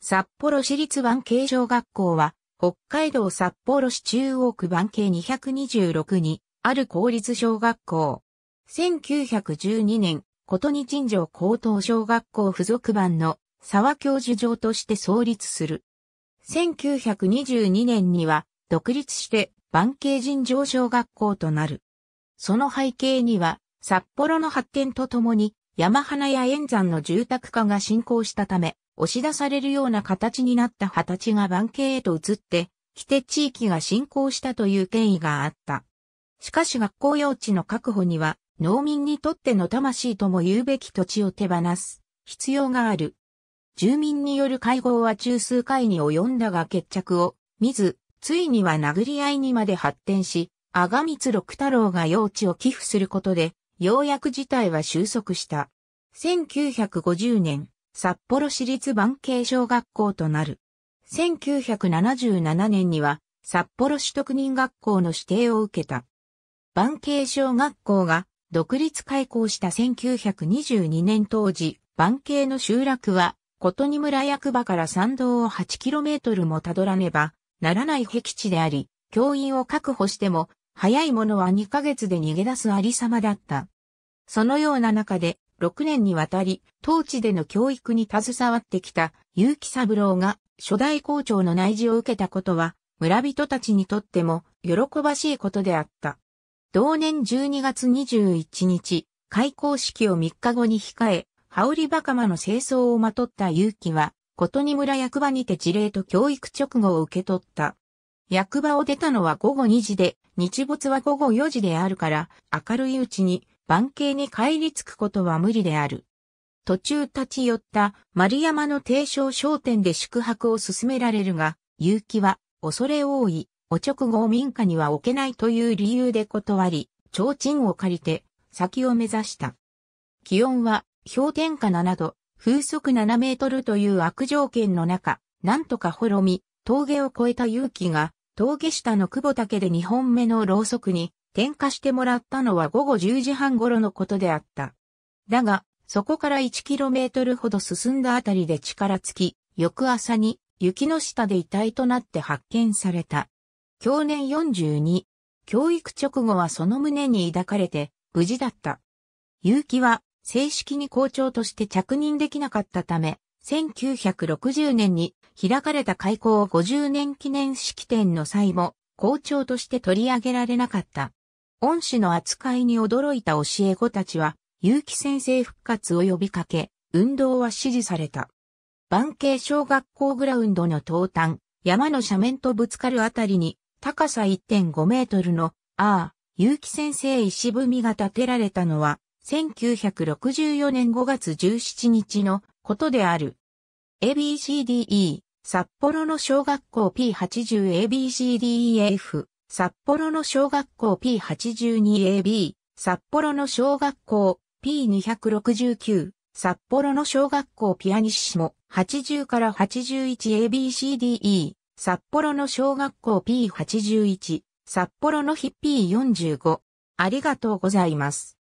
札幌市立番系小学校は、北海道札幌市中央区番系226に、ある公立小学校。1912年、ことに尋情高等小学校付属版の沢教授場として創立する。1922年には、独立して番系尋常小学校となる。その背景には、札幌の発展とともに、山花や円山の住宅化が進行したため、押し出されるような形になった二十歳が番系へと移って、来て地域が進行したという権威があった。しかし学校用地の確保には、農民にとっての魂とも言うべき土地を手放す必要がある。住民による会合は中数回に及んだが決着を見ず、ついには殴り合いにまで発展し、阿賀光六太郎が用地を寄付することで、ようやく事態は収束した。1950年、札幌市立番系小学校となる。1977年には札幌市特任学校の指定を受けた。番系小学校が独立開校した1922年当時、番系の集落は、琴に村役場から参道を 8km もたどらねばならない僻地であり、教員を確保しても、早いものは2ヶ月で逃げ出すありさまだった。そのような中で、6年にわたり、当地での教育に携わってきた結城三郎が初代校長の内示を受けたことは、村人たちにとっても喜ばしいことであった。同年12月21日、開校式を3日後に控え、羽織バカマの清掃をまとった結城は、ことに村役場にて事例と教育直後を受け取った。役場を出たのは午後2時で、日没は午後4時であるから、明るいうちに番系に帰り着くことは無理である。途中立ち寄った丸山の定商商店で宿泊を進められるが、結城は恐れ多い、お直後民家には置けないという理由で断り、提灯を借りて先を目指した。気温は氷点下7度、風速7メートルという悪条件の中、なんとか滅び、み、峠を越えた勇気が、峠下の久保岳で2本目のろうそくに点火してもらったのは午後10時半頃のことであった。だが、そこから 1km ほど進んだあたりで力尽き、翌朝に雪の下で遺体となって発見された。去年42、教育直後はその胸に抱かれて無事だった。結城は正式に校長として着任できなかったため、1960年に開かれた開校50年記念式典の際も校長として取り上げられなかった。恩師の扱いに驚いた教え子たちは、結城先生復活を呼びかけ、運動は支持された。万慶小学校グラウンドの東端、山の斜面とぶつかるあたりに、高さ1.5メートルの、ああ、結城先生石踏みが建てられたのは、1964年5月17日のことである。ABCDE、札幌の小学校 P80ABCDEF、札幌の小学校 P82AB、札幌の小学校 P269、札幌の小学校ピアニッシモ80から 81ABCDE、札幌の小学校 P81、札幌のヒッピー45。ありがとうございます。